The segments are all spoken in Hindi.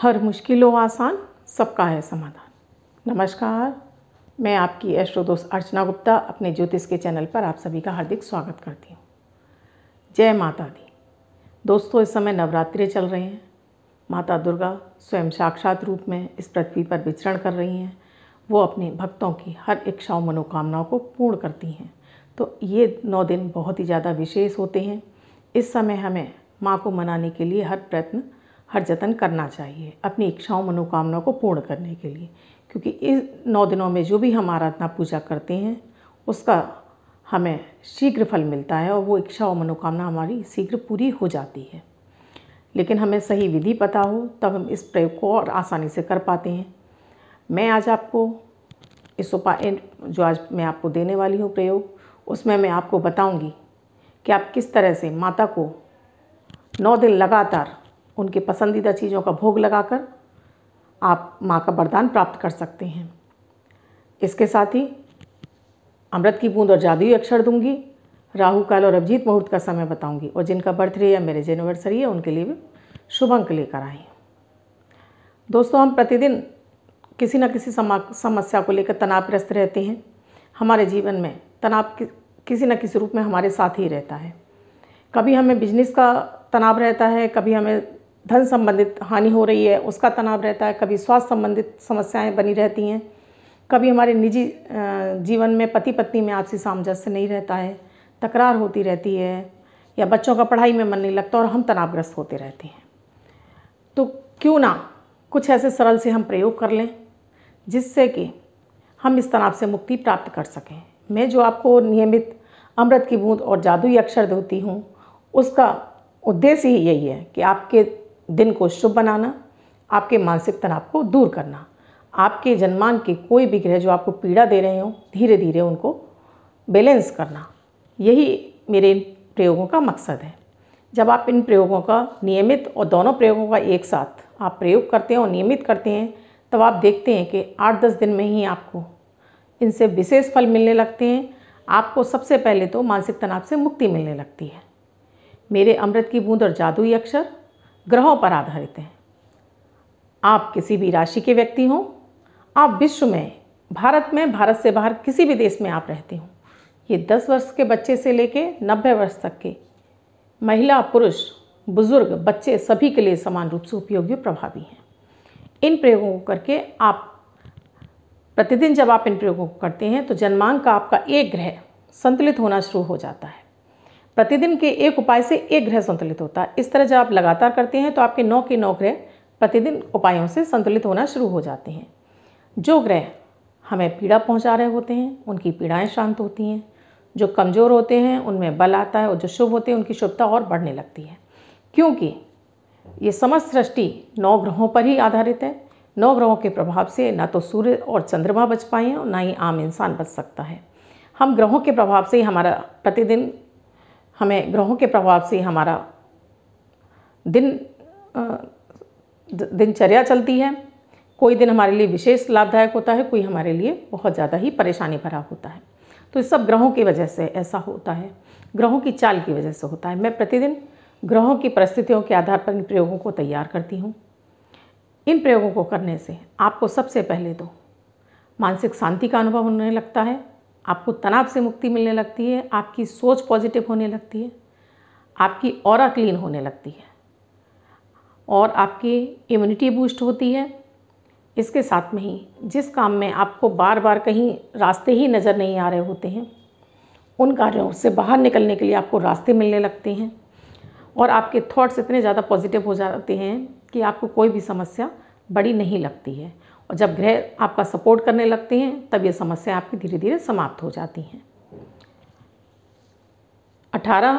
हर मुश्किल हो आसान सबका है समाधान नमस्कार मैं आपकी एस्ट्रो दोस्त अर्चना गुप्ता अपने ज्योतिष के चैनल पर आप सभी का हार्दिक स्वागत करती हूँ जय माता दी दोस्तों इस समय नवरात्रि चल रहे हैं माता दुर्गा स्वयं साक्षात रूप में इस पृथ्वी पर विचरण कर रही हैं वो अपने भक्तों की हर इच्छाओं मनोकामनाओं को पूर्ण करती हैं तो ये नौ दिन बहुत ही ज़्यादा विशेष होते हैं इस समय हमें माँ को मनाने के लिए हर प्रयत्न हर जतन करना चाहिए अपनी इच्छाओं मनोकामनाओं को पूर्ण करने के लिए क्योंकि इस नौ दिनों में जो भी हम आराधना पूजा करते हैं उसका हमें शीघ्र फल मिलता है और वो इच्छा और मनोकामना हमारी शीघ्र पूरी हो जाती है लेकिन हमें सही विधि पता हो तब हम इस प्रयोग को और आसानी से कर पाते हैं मैं आज आपको इस उपाय जो आज मैं आपको देने वाली हूँ प्रयोग उसमें मैं आपको बताऊँगी कि आप किस तरह से माता को नौ दिन लगातार उनके पसंदीदा चीज़ों का भोग लगाकर आप माँ का वरदान प्राप्त कर सकते हैं इसके साथ ही अमृत की बूंद और जादुई अक्षर दूंगी राहु काल और अभिजीत मुहूर्त का समय बताऊंगी और जिनका बर्थडे या मेरे एनिवर्सरी है उनके लिए भी शुभ अंक लेकर आए दोस्तों हम प्रतिदिन किसी न किसी समस्या को लेकर तनावग्रस्त रहते हैं हमारे जीवन में तनाव कि, किसी न किसी रूप में हमारे साथ ही रहता है कभी हमें बिजनेस का तनाव रहता है कभी हमें धन संबंधित हानि हो रही है उसका तनाव रहता है कभी स्वास्थ्य संबंधित समस्याएं बनी रहती हैं कभी हमारे निजी जीवन में पति पत्नी में आपसी सामंजस्य नहीं रहता है तकरार होती रहती है या बच्चों का पढ़ाई में मन नहीं लगता और हम तनावग्रस्त होते रहते हैं तो क्यों ना कुछ ऐसे सरल से हम प्रयोग कर लें जिससे कि हम इस तनाव से मुक्ति प्राप्त कर सकें मैं जो आपको नियमित अमृत की बूंद और जादुई अक्षर देती हूँ उसका उद्देश्य ही यही है कि आपके दिन को शुभ बनाना आपके मानसिक तनाव को दूर करना आपके जन्मान के कोई भी ग्रह जो आपको पीड़ा दे रहे हों धीरे धीरे उनको बैलेंस करना यही मेरे इन प्रयोगों का मकसद है जब आप इन प्रयोगों का नियमित और दोनों प्रयोगों का एक साथ आप प्रयोग करते हैं और नियमित करते हैं तब आप देखते हैं कि आठ दस दिन में ही आपको इनसे विशेष फल मिलने लगते हैं आपको सबसे पहले तो मानसिक तनाव से मुक्ति मिलने लगती है मेरे अमृत की बूंद और जादुई अक्षर ग्रहों पर आधारित हैं आप किसी भी राशि के व्यक्ति हों आप विश्व में भारत में भारत से बाहर किसी भी देश में आप रहते हों ये दस वर्ष के बच्चे से लेके नब्बे वर्ष तक के महिला पुरुष बुजुर्ग बच्चे सभी के लिए समान रूप से उपयोगी और प्रभावी हैं इन प्रयोगों को करके आप प्रतिदिन जब आप इन प्रयोगों को करते हैं तो जन्मांक का आपका एक ग्रह संतुलित होना शुरू हो जाता है प्रतिदिन के एक उपाय से एक ग्रह संतुलित होता है इस तरह जब आप लगातार करते हैं तो आपके नौ के नौ ग्रह प्रतिदिन उपायों से संतुलित होना शुरू हो जाते हैं जो ग्रह हमें पीड़ा पहुंचा रहे होते हैं उनकी पीड़ाएं शांत होती हैं जो कमज़ोर होते हैं उनमें बल आता है और जो शुभ होते हैं उनकी शुभता और बढ़ने लगती है क्योंकि ये समस्त सृष्टि नौ ग्रहों पर ही आधारित है नौ ग्रहों के प्रभाव से ना तो सूर्य और चंद्रमा बच पाए हैं और ना ही आम इंसान बच सकता है हम ग्रहों के प्रभाव से ही हमारा प्रतिदिन हमें ग्रहों के प्रभाव से हमारा दिन दिनचर्या चलती है कोई दिन हमारे लिए विशेष लाभदायक होता है कोई हमारे लिए बहुत ज़्यादा ही परेशानी भरा होता है तो इस सब ग्रहों की वजह से ऐसा होता है ग्रहों की चाल की वजह से होता है मैं प्रतिदिन ग्रहों की परिस्थितियों के आधार पर इन प्रयोगों को तैयार करती हूँ इन प्रयोगों को करने से आपको सबसे पहले तो मानसिक शांति का अनुभव होने लगता है आपको तनाव से मुक्ति मिलने लगती है आपकी सोच पॉजिटिव होने लगती है आपकी और क्लीन होने लगती है और आपकी इम्यूनिटी बूस्ट होती है इसके साथ में ही जिस काम में आपको बार बार कहीं रास्ते ही नज़र नहीं आ रहे होते हैं उन कार्यों से बाहर निकलने के लिए आपको रास्ते मिलने लगते हैं और आपके थॉट्स इतने ज़्यादा पॉजिटिव हो जाते हैं कि आपको कोई भी समस्या बड़ी नहीं लगती है और जब ग्रह आपका सपोर्ट करने लगते हैं तब ये समस्या आपकी धीरे धीरे समाप्त हो जाती हैं 18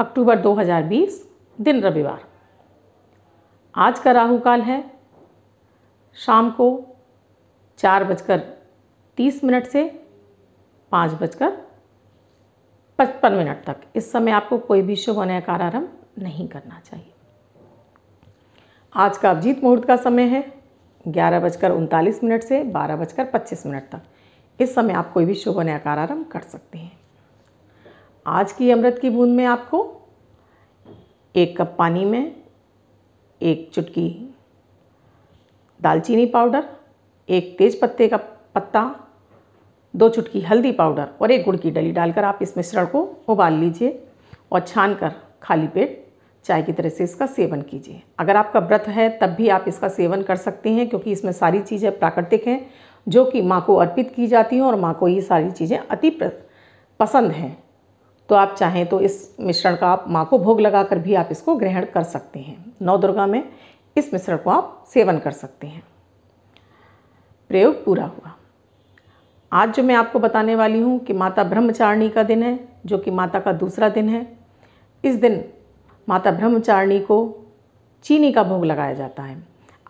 अक्टूबर 2020 दिन रविवार आज का राहु काल है शाम को चार बजकर तीस मिनट से पाँच बजकर पचपन मिनट तक इस समय आपको कोई भी शुभ अन्य कार्यारंभ नहीं करना चाहिए आज का अभिजीत मुहूर्त का समय है ग्यारह बजकर उनतालीस मिनट से बारह बजकर पच्चीस मिनट तक इस समय आप कोई भी शुभ आरम्भ कर सकते हैं आज की अमृत की बूंद में आपको एक कप पानी में एक चुटकी दालचीनी पाउडर एक तेज पत्ते का पत्ता दो चुटकी हल्दी पाउडर और एक गुड़ की डली डालकर आप इस मिश्रण को उबाल लीजिए और छान कर खाली पेट चाय की तरह से इसका सेवन कीजिए अगर आपका व्रत है तब भी आप इसका सेवन कर सकते हैं क्योंकि इसमें सारी चीज़ें प्राकृतिक हैं जो कि माँ को अर्पित की जाती हैं और माँ को ये सारी चीज़ें अति पसंद हैं तो आप चाहें तो इस मिश्रण का आप माँ को भोग लगा कर भी आप इसको ग्रहण कर सकते हैं नौ दुर्गा में इस मिश्रण को आप सेवन कर सकते हैं प्रयोग पूरा हुआ आज जो मैं आपको बताने वाली हूँ कि माता ब्रह्मचारिणी का दिन है जो कि माता का दूसरा दिन है इस दिन माता ब्रह्मचारिणी को चीनी का भोग लगाया जाता है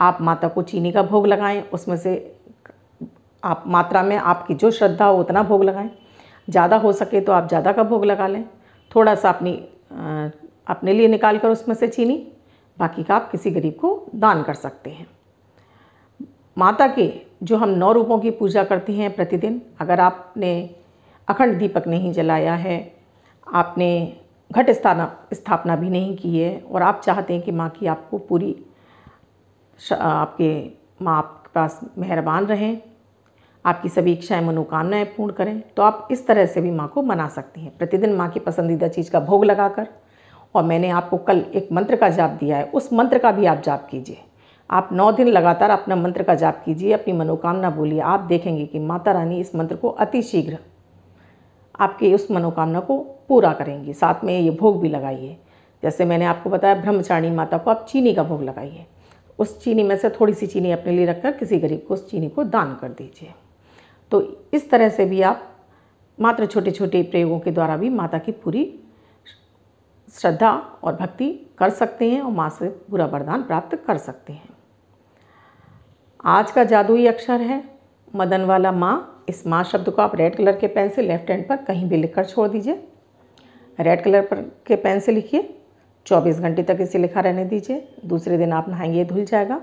आप माता को चीनी का भोग लगाएं उसमें से आप मात्रा में आपकी जो श्रद्धा हो उतना भोग लगाएं ज़्यादा हो सके तो आप ज़्यादा का भोग लगा लें थोड़ा सा अपनी अपने लिए निकाल कर उसमें से चीनी बाकी का आप किसी गरीब को दान कर सकते हैं माता के जो हम नौ रूपों की पूजा करते हैं प्रतिदिन अगर आपने अखंड दीपक नहीं जलाया है आपने घट स्थाना स्थापना भी नहीं की है और आप चाहते हैं कि माँ की आपको पूरी आपके माँ आपके पास मेहरबान रहें आपकी सभी इच्छाएं मनोकामनाएं पूर्ण करें तो आप इस तरह से भी माँ को मना सकती हैं प्रतिदिन माँ की पसंदीदा चीज़ का भोग लगाकर और मैंने आपको कल एक मंत्र का जाप दिया है उस मंत्र का भी आप जाप कीजिए आप नौ दिन लगातार अपना मंत्र का जाप कीजिए अपनी मनोकामना बोलिए आप देखेंगे कि माता रानी इस मंत्र को अतिशीघ्र आपके उस मनोकामना को पूरा करेंगी साथ में ये भोग भी लगाइए जैसे मैंने आपको बताया ब्रह्मचारिणी माता को आप चीनी का भोग लगाइए उस चीनी में से थोड़ी सी चीनी अपने लिए रखकर किसी गरीब को उस चीनी को दान कर दीजिए तो इस तरह से भी आप मात्र छोटे छोटे प्रयोगों के द्वारा भी माता की पूरी श्रद्धा और भक्ति कर सकते हैं और माँ से पूरा वरदान प्राप्त कर सकते हैं आज का जादुई अक्षर है मदन वाला माँ इस माँ शब्द को आप रेड कलर के पेन से लेफ्ट हैंड पर कहीं भी लिखकर छोड़ दीजिए रेड कलर पर के पेन से लिखिए 24 घंटे तक इसे लिखा रहने दीजिए दूसरे दिन आप नहाएंगे धुल जाएगा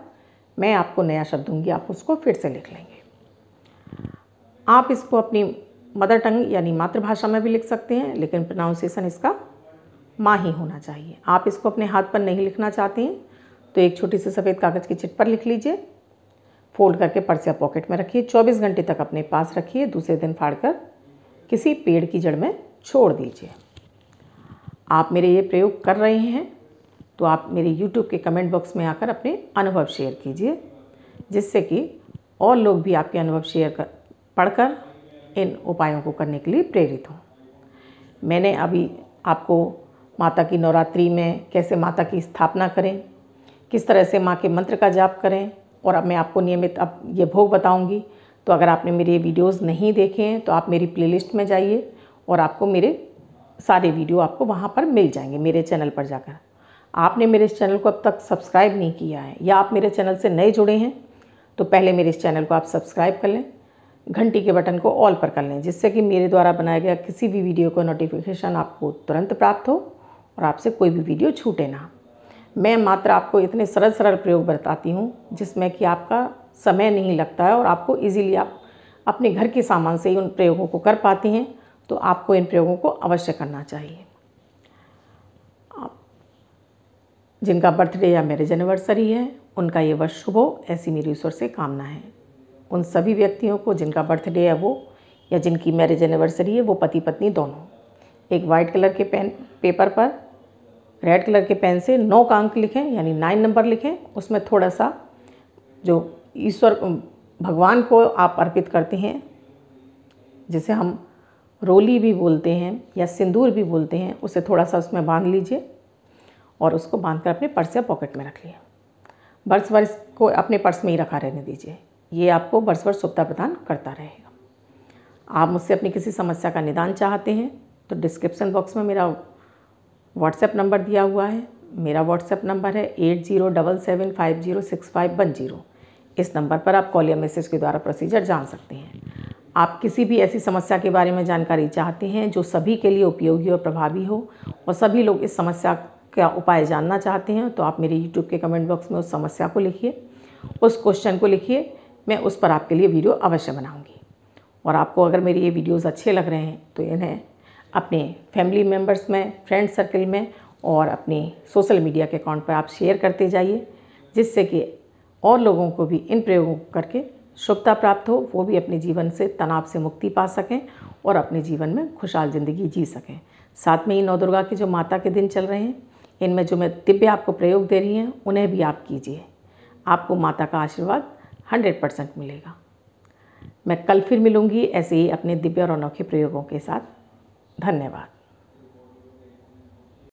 मैं आपको नया शब्द दूंगी आप उसको फिर से लिख लेंगे आप इसको अपनी मदर टंग यानी मातृभाषा में भी लिख सकते हैं लेकिन प्रोनाउंसिएशन इसका माँ ही होना चाहिए आप इसको अपने हाथ पर नहीं लिखना चाहते हैं तो एक छोटी सी सफ़ेद कागज़ की चिट पर लिख लीजिए फोल्ड करके पर्स या पॉकेट में रखिए 24 घंटे तक अपने पास रखिए दूसरे दिन फाड़ कर किसी पेड़ की जड़ में छोड़ दीजिए आप मेरे ये प्रयोग कर रहे हैं तो आप मेरे यूट्यूब के कमेंट बॉक्स में आकर अपने अनुभव शेयर कीजिए जिससे कि और लोग भी आपके अनुभव शेयर कर पढ़कर इन उपायों को करने के लिए प्रेरित हों मैंने अभी आपको माता की नवरात्रि में कैसे माता की स्थापना करें किस तरह से माँ के मंत्र का जाप करें और अब मैं आपको नियमित अब ये भोग बताऊंगी तो अगर आपने मेरे ये वीडियोस नहीं देखे हैं तो आप मेरी प्लेलिस्ट में जाइए और आपको मेरे सारे वीडियो आपको वहाँ पर मिल जाएंगे मेरे चैनल पर जाकर आपने मेरे इस चैनल को अब तक सब्सक्राइब नहीं किया है या आप मेरे चैनल से नए जुड़े हैं तो पहले मेरे इस चैनल को आप सब्सक्राइब कर लें घंटी के बटन को ऑल पर कर लें जिससे कि मेरे द्वारा बनाया गया किसी भी वीडियो का नोटिफिकेशन आपको तुरंत प्राप्त हो और आपसे कोई भी वीडियो छूटे ना मैं मात्र आपको इतने सरल सरल प्रयोग बताती हूँ जिसमें कि आपका समय नहीं लगता है और आपको ईजिली आप अपने घर के सामान से ही उन प्रयोगों को कर पाती हैं तो आपको इन प्रयोगों को अवश्य करना चाहिए जिनका बर्थडे या मैरिज एनिवर्सरी है उनका ये वर्ष शुभ हो ऐसी मेरी ईश्वर से कामना है उन सभी व्यक्तियों को जिनका बर्थडे है वो या जिनकी मैरिज एनिवर्सरी है वो पति पत्नी दोनों एक वाइट कलर के पेन पेपर पर रेड कलर के पेन से नौ का अंक लिखें यानी नाइन नंबर लिखें उसमें थोड़ा सा जो ईश्वर भगवान को आप अर्पित करते हैं जिसे हम रोली भी बोलते हैं या सिंदूर भी बोलते हैं उसे थोड़ा सा उसमें बांध लीजिए और उसको बांध कर अपने पर्स या पॉकेट में रख लिए बर्स वर्स को अपने पर्स में ही रखा रहने दीजिए ये आपको बर्स वर्स सुविधा प्रदान करता रहेगा आप मुझसे अपनी किसी समस्या का निदान चाहते हैं तो डिस्क्रिप्सन बॉक्स में मेरा व्हाट्सएप नंबर दिया हुआ है मेरा व्हाट्सएप नंबर है eight zero double seven five zero six five one zero इस नंबर पर आप कॉल या मैसेज के द्वारा प्रोसीजर जान सकते हैं आप किसी भी ऐसी समस्या के बारे में जानकारी चाहते हैं जो सभी के लिए उपयोगी और प्रभावी हो और सभी लोग इस समस्या का उपाय जानना चाहते हैं तो आप मेरे यूट्यूब के कमेंट बॉक्स में उस समस्या को लिखिए उस क्वेश्चन को लिखिए मैं उस पर आपके लिए वीडियो अवश्य बनाऊंगी और आपको अगर मेरे ये वीडियोस अच्छे लग रहे हैं तो इन्हें अपने फैमिली मेम्बर्स में फ्रेंड सर्कल में और अपने सोशल मीडिया के अकाउंट पर आप शेयर करते जाइए जिससे कि और लोगों को भी इन प्रयोगों को करके शुभता प्राप्त हो वो भी अपने जीवन से तनाव से मुक्ति पा सकें और अपने जीवन में खुशहाल ज़िंदगी जी सकें साथ में ही नौ दुर्गा के जो माता के दिन चल रहे हैं इनमें जो मैं दिव्य आपको प्रयोग दे रही हैं उन्हें भी आप कीजिए आपको माता का आशीर्वाद हंड्रेड परसेंट मिलेगा मैं कल फिर मिलूँगी ऐसे ही अपने दिव्य और अनोखे प्रयोगों के साथ धन्यवाद